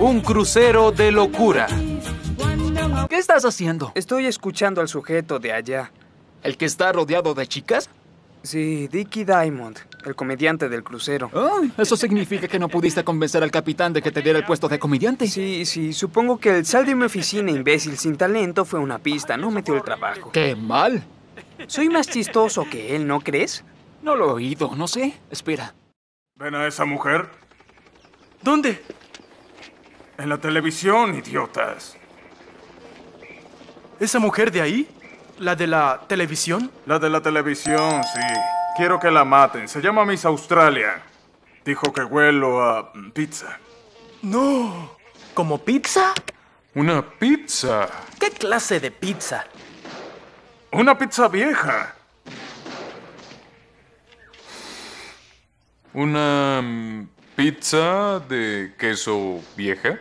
Un crucero de locura. ¿Qué estás haciendo? Estoy escuchando al sujeto de allá. ¿El que está rodeado de chicas? Sí, Dicky Diamond, el comediante del crucero. Oh, eso significa que no pudiste convencer al capitán de que te diera el puesto de comediante. Sí, sí, supongo que el sal de mi oficina imbécil sin talento fue una pista, no metió el trabajo. ¡Qué mal! Soy más chistoso que él, ¿no crees? No lo he oído, no sé. Espera. ¿Ven a esa mujer? ¿Dónde? En la televisión, idiotas. ¿Esa mujer de ahí? ¿La de la televisión? La de la televisión, sí. Quiero que la maten. Se llama Miss Australia. Dijo que huelo a mm, pizza. No. ¿Como pizza? Una pizza. ¿Qué clase de pizza? Una pizza vieja. Una mm, pizza de queso vieja.